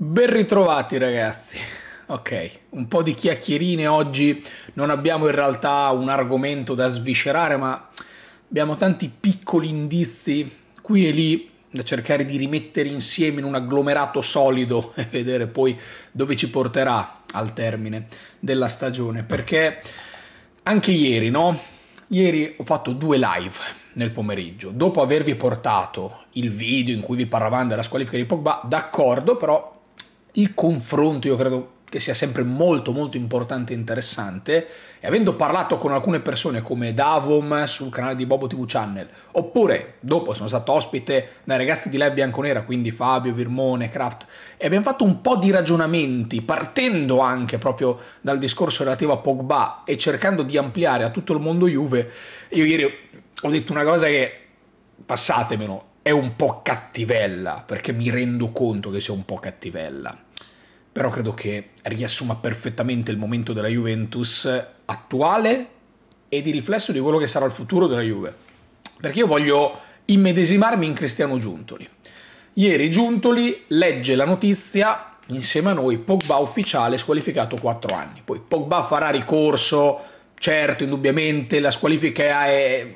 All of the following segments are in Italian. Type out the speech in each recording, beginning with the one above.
Ben ritrovati ragazzi. Ok, un po' di chiacchierine oggi, non abbiamo in realtà un argomento da sviscerare, ma abbiamo tanti piccoli indizi qui e lì da cercare di rimettere insieme in un agglomerato solido e vedere poi dove ci porterà al termine della stagione, perché anche ieri, no? Ieri ho fatto due live nel pomeriggio, dopo avervi portato il video in cui vi parlavamo della squalifica di Pogba, d'accordo, però il confronto io credo che sia sempre molto molto importante e interessante e avendo parlato con alcune persone come Davom sul canale di Bobo TV Channel oppure dopo sono stato ospite dai ragazzi di Lab Bianconera quindi Fabio, Virmone, Kraft e abbiamo fatto un po' di ragionamenti partendo anche proprio dal discorso relativo a Pogba e cercando di ampliare a tutto il mondo Juve io ieri ho detto una cosa che passatemelo è un po' cattivella, perché mi rendo conto che sia un po' cattivella. Però credo che riassuma perfettamente il momento della Juventus attuale e di riflesso di quello che sarà il futuro della Juve. Perché io voglio immedesimarmi in Cristiano Giuntoli. Ieri Giuntoli legge la notizia insieme a noi Pogba ufficiale squalificato 4 anni. Poi Pogba farà ricorso certo, indubbiamente, la squalifica è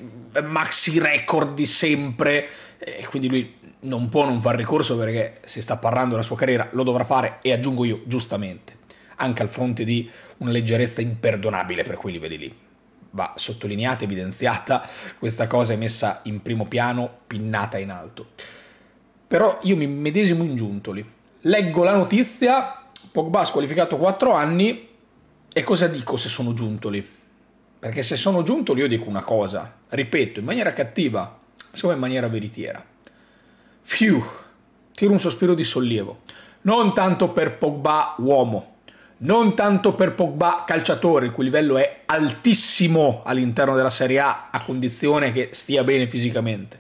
maxi record di sempre, e quindi lui non può non far ricorso perché si sta parlando della sua carriera, lo dovrà fare e aggiungo io, giustamente, anche al fronte di una leggerezza imperdonabile per quei livelli lì. Va sottolineata, evidenziata, questa cosa è messa in primo piano, pinnata in alto. Però io mi medesimo in Giuntoli. Leggo la notizia, Pogba ha squalificato 4 anni, e cosa dico se sono Giuntoli? Perché se sono giunto io dico una cosa, ripeto, in maniera cattiva, insomma in maniera veritiera. Fiu, tiro un sospiro di sollievo. Non tanto per Pogba uomo, non tanto per Pogba calciatore, il cui livello è altissimo all'interno della Serie A, a condizione che stia bene fisicamente,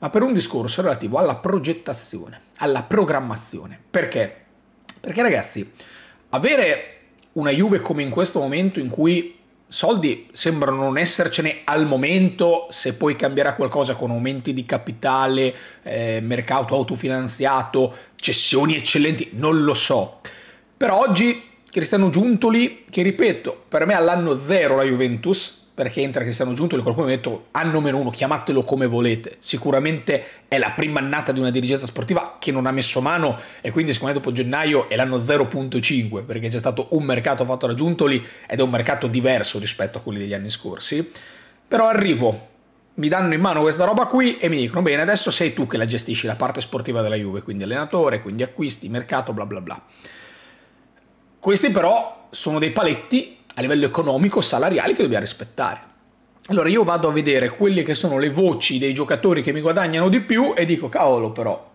ma per un discorso relativo alla progettazione, alla programmazione. Perché? Perché ragazzi, avere una Juve come in questo momento in cui soldi sembrano non essercene al momento, se poi cambierà qualcosa con aumenti di capitale, eh, mercato autofinanziato, cessioni eccellenti, non lo so. Per oggi Cristiano Giuntoli, che ripeto, per me all'anno zero la Juventus, perché entra Cristiano Giunto e qualcuno mi ha detto anno ah, meno uno, chiamatelo come volete. Sicuramente è la prima annata di una dirigenza sportiva che non ha messo mano e quindi secondo me dopo gennaio è l'anno 0.5 perché c'è stato un mercato fatto da Giuntoli ed è un mercato diverso rispetto a quelli degli anni scorsi. Però arrivo, mi danno in mano questa roba qui e mi dicono bene adesso sei tu che la gestisci la parte sportiva della Juve, quindi allenatore, quindi acquisti, mercato, bla bla bla. Questi però sono dei paletti a livello economico, salariale che dobbiamo rispettare. Allora io vado a vedere quelle che sono le voci dei giocatori che mi guadagnano di più e dico cavolo però,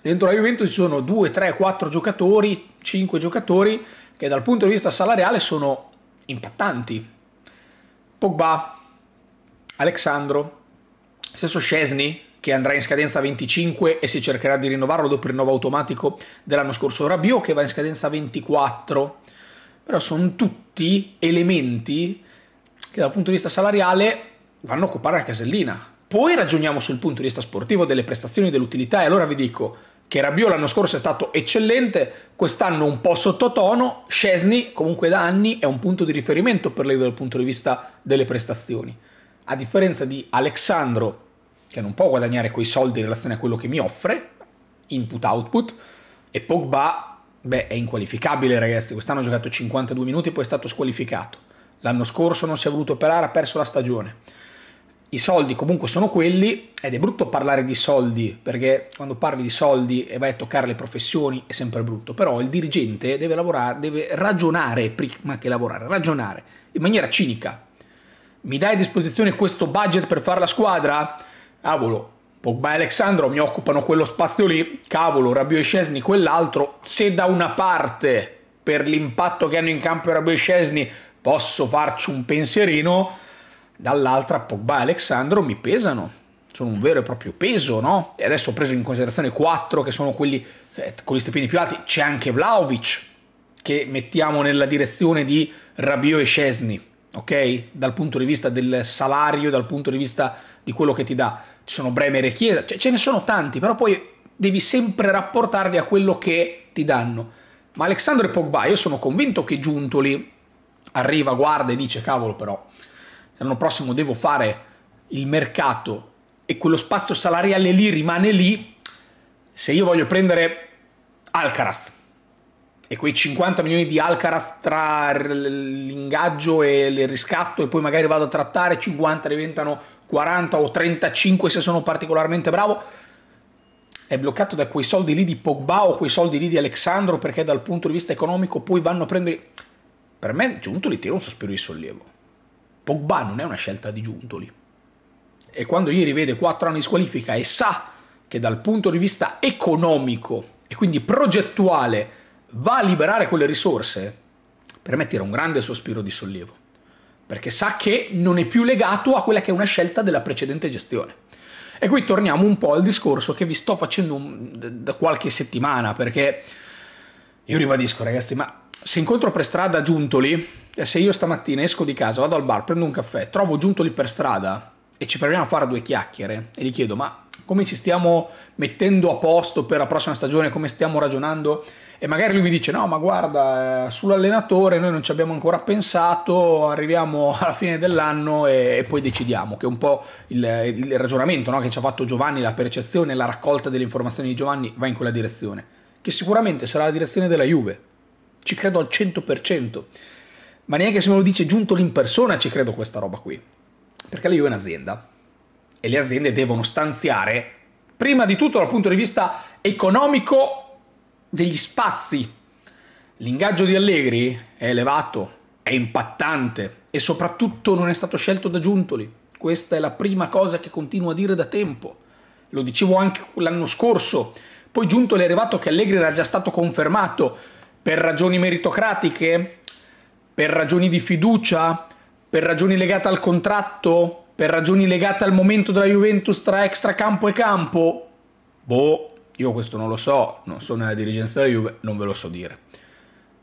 dentro la Juventus ci sono 2, 3, 4 giocatori, 5 giocatori che dal punto di vista salariale sono impattanti. Pogba, Alexandro, stesso Scesni che andrà in scadenza 25 e si cercherà di rinnovarlo dopo il rinnovo automatico dell'anno scorso, Rabiot che va in scadenza 24, però sono tutti elementi che dal punto di vista salariale vanno a occupare la casellina. Poi ragioniamo sul punto di vista sportivo delle prestazioni dell'utilità e allora vi dico che Rabiot l'anno scorso è stato eccellente, quest'anno un po' sottotono, Scesni comunque da anni è un punto di riferimento per lei dal punto di vista delle prestazioni. A differenza di Alexandro, che non può guadagnare quei soldi in relazione a quello che mi offre, input-output, e Pogba Beh, è inqualificabile ragazzi, quest'anno ha giocato 52 minuti e poi è stato squalificato. L'anno scorso non si è voluto operare, ha perso la stagione. I soldi comunque sono quelli ed è brutto parlare di soldi perché quando parli di soldi e vai a toccare le professioni è sempre brutto, però il dirigente deve, lavorare, deve ragionare prima che lavorare, ragionare in maniera cinica. Mi dai a disposizione questo budget per fare la squadra? Avolo, Pogba e Alexandro mi occupano quello spazio lì, cavolo, Rabiot e Scesni quell'altro, se da una parte per l'impatto che hanno in campo Rabiot e Scesni posso farci un pensierino, dall'altra Pogba e Alexandro mi pesano, sono un vero e proprio peso, no? E adesso ho preso in considerazione quattro che sono quelli eh, con gli stipendi più alti, c'è anche Vlaovic che mettiamo nella direzione di Rabiot e Scesni, ok? Dal punto di vista del salario, dal punto di vista di quello che ti dà ci sono Bremer e Chiesa, cioè, ce ne sono tanti, però poi devi sempre rapportarli a quello che ti danno. Ma Alexandro Pogba, io sono convinto che Giuntoli arriva, guarda e dice cavolo però, l'anno prossimo devo fare il mercato e quello spazio salariale lì rimane lì, se io voglio prendere Alcaraz e quei 50 milioni di Alcaraz tra l'ingaggio e il riscatto e poi magari vado a trattare 50 diventano 40 o 35 se sono particolarmente bravo, è bloccato da quei soldi lì di Pogba o quei soldi lì di Alexandro perché dal punto di vista economico poi vanno a prendere... Per me Giuntoli tira un sospiro di sollievo. Pogba non è una scelta di Giuntoli. E quando ieri vede 4 anni di squalifica e sa che dal punto di vista economico e quindi progettuale va a liberare quelle risorse, per me tira un grande sospiro di sollievo perché sa che non è più legato a quella che è una scelta della precedente gestione. E qui torniamo un po' al discorso che vi sto facendo da qualche settimana, perché io ribadisco ragazzi, ma se incontro per strada Giuntoli, se io stamattina esco di casa, vado al bar, prendo un caffè, trovo Giuntoli per strada e ci fermiamo a fare due chiacchiere e gli chiedo ma come ci stiamo mettendo a posto per la prossima stagione, come stiamo ragionando e magari lui mi dice no ma guarda eh, sull'allenatore noi non ci abbiamo ancora pensato arriviamo alla fine dell'anno e, e, poi decidiamo che è un po' il, il ragionamento no? che ci ha fatto Giovanni la percezione la raccolta delle informazioni di Giovanni va in quella direzione che sicuramente sarà la direzione della Juve ci credo al 100% ma neanche se me lo dice Giuntoli in persona ci credo questa roba qui perché la Juve è un'azienda e le aziende devono stanziare, prima di tutto dal punto di vista economico, degli spazi. L'ingaggio di Allegri è elevato, è impattante e soprattutto non è stato scelto da Giuntoli. Questa è la prima cosa che continuo a dire da tempo. Lo dicevo anche l'anno scorso. Poi Giuntoli è arrivato che Allegri era già stato confermato per ragioni meritocratiche, per ragioni di fiducia, per ragioni legate al contratto, per ragioni legate al momento della Juventus tra extracampo e campo? Boh, io questo non lo so, non sono nella dirigenza della Juve, non ve lo so dire.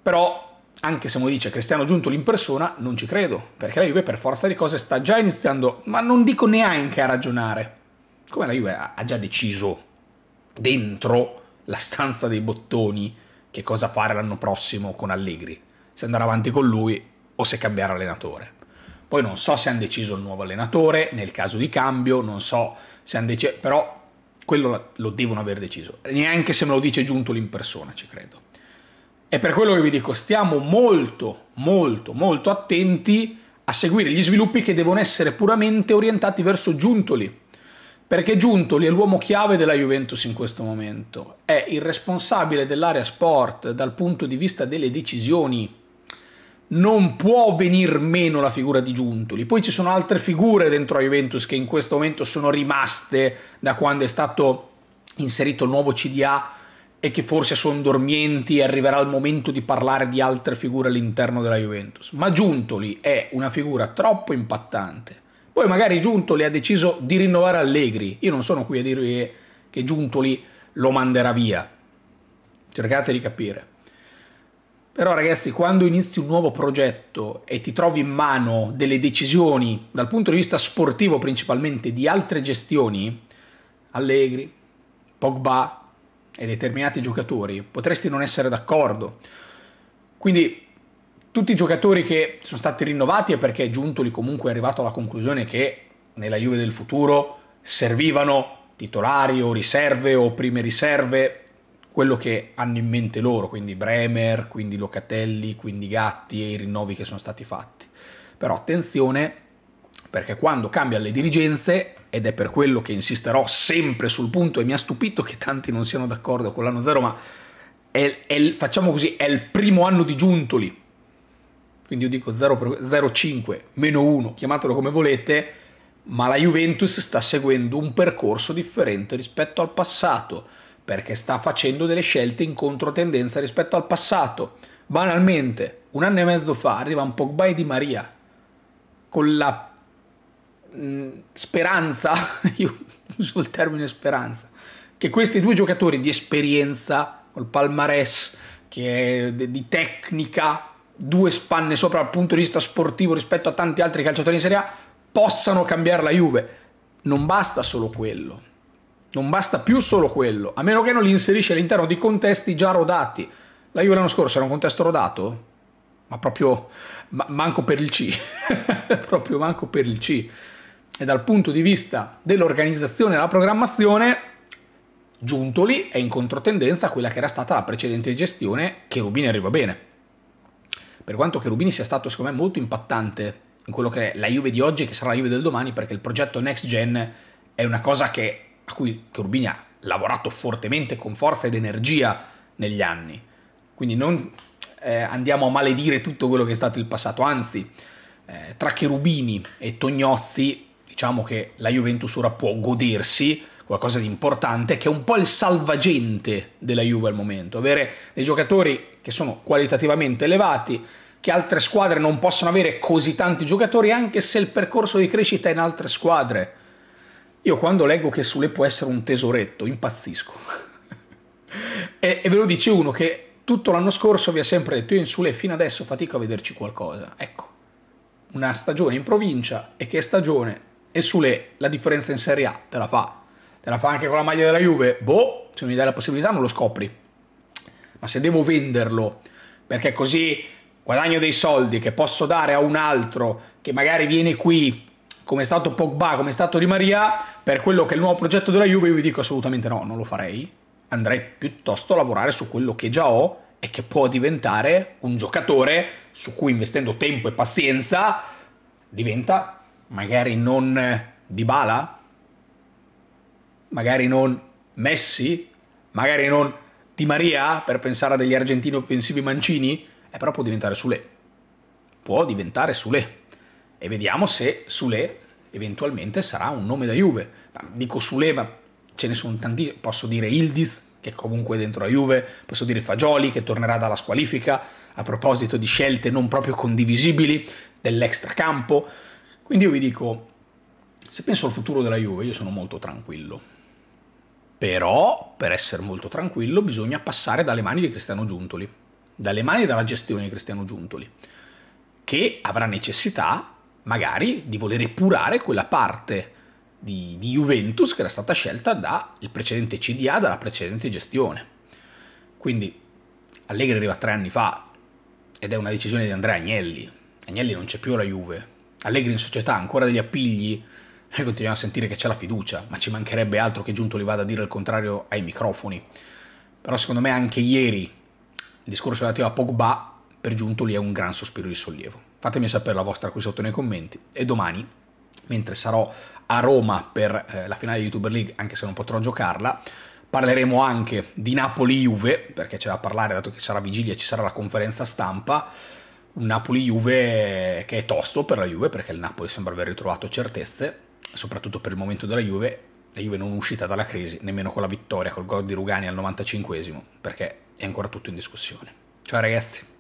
Però anche se me dice Cristiano Giuntoli in persona, non ci credo, perché la Juve per forza di cose sta già iniziando, ma non dico neanche a ragionare, come la Juve ha già deciso dentro la stanza dei bottoni che cosa fare l'anno prossimo con Allegri, se andare avanti con lui o se cambiare allenatore. Poi non so se hanno deciso il nuovo allenatore, nel caso di cambio, non so se hanno deciso, però quello lo devono aver deciso. Neanche se me lo dice Giuntoli in persona, ci credo. E per quello che vi dico, stiamo molto, molto, molto attenti a seguire gli sviluppi che devono essere puramente orientati verso Giuntoli. Perché Giuntoli è l'uomo chiave della Juventus in questo momento, è il responsabile dell'area sport dal punto di vista delle decisioni non può venir meno la figura di Giuntoli. Poi ci sono altre figure dentro la Juventus che in questo momento sono rimaste da quando è stato inserito il nuovo CDA e che forse sono dormienti e arriverà il momento di parlare di altre figure all'interno della Juventus. Ma Giuntoli è una figura troppo impattante. Poi magari Giuntoli ha deciso di rinnovare Allegri. Io non sono qui a dirvi che Giuntoli lo manderà via. Cercate di capire. Però ragazzi, quando inizi un nuovo progetto e ti trovi in mano delle decisioni, dal punto di vista sportivo principalmente, di altre gestioni, Allegri, Pogba e determinati giocatori, potresti non essere d'accordo. Quindi tutti i giocatori che sono stati rinnovati è perché Giuntoli comunque è arrivato alla conclusione che nella Juve del futuro servivano titolari o riserve o prime riserve quello che hanno in mente loro, quindi Bremer, quindi Locatelli, quindi Gatti e i rinnovi che sono stati fatti. Però attenzione, perché quando cambiano le dirigenze, ed è per quello che insisterò sempre sul punto e mi ha stupito che tanti non siano d'accordo con l'anno zero, ma è, è, facciamo così, è il primo anno di Giuntoli, quindi io dico 0,5, meno 1, chiamatelo come volete, ma la Juventus sta seguendo un percorso differente rispetto al passato perché sta facendo delle scelte in controtendenza rispetto al passato. Banalmente, un anno e mezzo fa arriva un Pogba e Di Maria con la mh, mm, speranza, io uso il termine speranza, che questi due giocatori di esperienza, col palmarès, che è di tecnica, due spanne sopra dal punto di vista sportivo rispetto a tanti altri calciatori in Serie A, possano cambiare la Juve. Non basta solo quello non basta più solo quello, a meno che non li inserisci all'interno di contesti già rodati. La Juve l'anno scorso era un contesto rodato? Ma proprio ma manco per il C. proprio manco per il C. E dal punto di vista dell'organizzazione e della programmazione, Giuntoli è in controtendenza a quella che era stata la precedente gestione che Rubini arriva bene. Per quanto che Rubini sia stato secondo me molto impattante in quello che è la Juve di oggi che sarà la Juve del domani perché il progetto Next Gen è una cosa che a cui Cherubini ha lavorato fortemente con forza ed energia negli anni. Quindi non eh, andiamo a maledire tutto quello che è stato il passato, anzi, eh, tra Cherubini e Tognozzi, diciamo che la Juventus ora può godersi qualcosa di importante, che è un po' il salvagente della Juve al momento, avere dei giocatori che sono qualitativamente elevati, che altre squadre non possono avere così tanti giocatori, anche se il percorso di crescita in altre squadre io quando leggo che Sule può essere un tesoretto, impazzisco. e, e, ve lo dice uno che tutto l'anno scorso vi ha sempre detto io in Sule fino adesso fatico a vederci qualcosa. Ecco, una stagione in provincia e che stagione e Sule la differenza in Serie A te la fa. Te la fa anche con la maglia della Juve? Boh, se non gli dai la possibilità non lo scopri. Ma se devo venderlo perché così guadagno dei soldi che posso dare a un altro che magari viene qui come è stato Pogba, come è stato Di Maria, per quello che è il nuovo progetto della Juve, io vi dico assolutamente no, non lo farei. Andrei piuttosto a lavorare su quello che già ho e che può diventare un giocatore su cui investendo tempo e pazienza diventa magari non Dybala, magari non Messi, magari non Di Maria per pensare a degli argentini offensivi mancini, e però può diventare Sule. Può diventare Sule. E vediamo se Sule eventualmente sarà un nome da Juve. Dico Suleva, ce ne sono tantissimi, posso dire Ildiz, che comunque è dentro la Juve, posso dire Fagioli, che tornerà dalla squalifica, a proposito di scelte non proprio condivisibili dell'extracampo. Quindi io vi dico, se penso al futuro della Juve, io sono molto tranquillo. Però, per essere molto tranquillo, bisogna passare dalle mani di Cristiano Giuntoli, dalle mani e dalla gestione di Cristiano Giuntoli, che avrà necessità magari di voler epurare quella parte di, di Juventus che era stata scelta dal precedente CDA, dalla precedente gestione. Quindi Allegri arriva tre anni fa ed è una decisione di Andrea Agnelli. Agnelli non c'è più alla Juve. Allegri in società ha ancora degli appigli. Noi continuiamo a sentire che c'è la fiducia, ma ci mancherebbe altro che Giunto li vada a dire il contrario ai microfoni. Però secondo me anche ieri il discorso relativo a Pogba per Giunto lì è un gran sospiro di sollievo. Fatemi sapere la vostra qui sotto nei commenti e domani, mentre sarò a Roma per eh, la finale di YouTuber League, anche se non potrò giocarla, parleremo anche di Napoli-Juve, perché c'è da parlare dato che sarà vigilia, ci sarà la conferenza stampa, un Napoli-Juve che è tosto per la Juve, perché il Napoli sembra aver ritrovato certezze, soprattutto per il momento della Juve, la Juve non è uscita dalla crisi, nemmeno con la vittoria, col gol di Rugani al 95esimo, perché è ancora tutto in discussione. Ciao ragazzi!